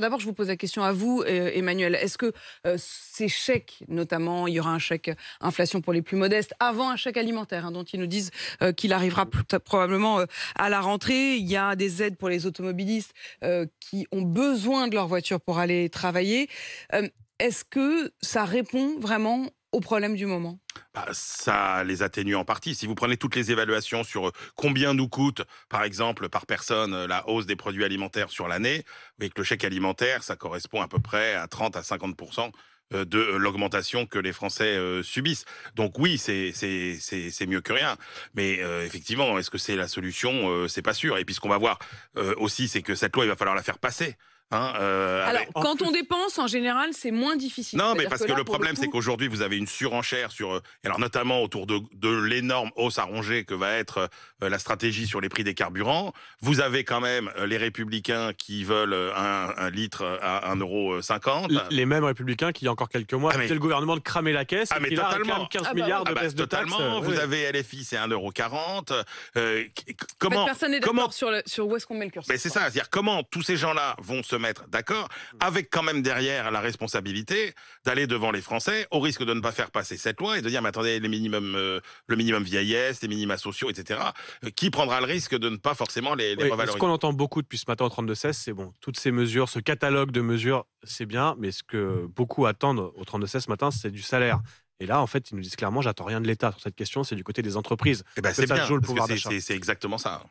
d'abord, je vous pose la question à vous, euh, Emmanuel. Est-ce que euh, ces chèques, notamment, il y aura un chèque inflation pour les plus modestes, avant un chèque alimentaire, hein, dont ils nous disent euh, qu'il arrivera probablement à la rentrée, il y a des aides pour les automobilistes qui ont besoin de leur voiture pour aller travailler. Est-ce que ça répond vraiment au problème du moment bah, ça les atténue en partie. Si vous prenez toutes les évaluations sur euh, combien nous coûte, par exemple, par personne, euh, la hausse des produits alimentaires sur l'année, avec que le chèque alimentaire, ça correspond à peu près à 30 à 50 euh, de l'augmentation que les Français subissent. Donc oui, c'est mieux que rien. Mais effectivement, est-ce que c'est la solution C'est pas sûr. Et puis ce qu'on va voir aussi, c'est que cette loi, il va falloir la faire passer. Hein, euh, alors, quand on dépense, en général, c'est moins difficile. Non, mais parce que, le problème, c'est qu'aujourd'hui, vous avez une surenchère sur, euh, alors notamment autour de, l'énorme hausse à que va être euh, la stratégie sur les prix des carburants. Vous avez quand même les républicains qui veulent un, litre à 1,50€. Les mêmes républicains qui, il y a encore quelques mois, ah le gouvernement de cramer la caisse. Ah, mais qui totalement. 15 ah, bah milliards de ah, bah, de totalement. Vous avez LFI, c'est 1,40€. Euh, comment, personne n'est d'accord comment... sur, où est-ce qu'on met le curseur. c'est ça, c'est-à-dire comment tous ces gens-là vont se d'accord, mm. avec quand même derrière la responsabilité d'aller devant les Français, au risque de ne pas faire passer cette loi et de dire, mais attendez, les minimum, euh, le minimum vieillesse, les minima sociaux, etc. Euh, qui prendra le risque de ne pas forcément les, les Ce qu'on entend beaucoup depuis ce matin au 32-16, c'est bon, toutes ces mesures, ce catalogue de mesures, c'est bien, mais ce que beaucoup attendent au 32-16 ce matin, c'est du salaire. Et là, en fait, ils nous disent clairement, j'attends rien de l'État sur cette question, c'est du côté des entreprises. Eh ben, c'est bien, le pouvoir C'est exactement ça.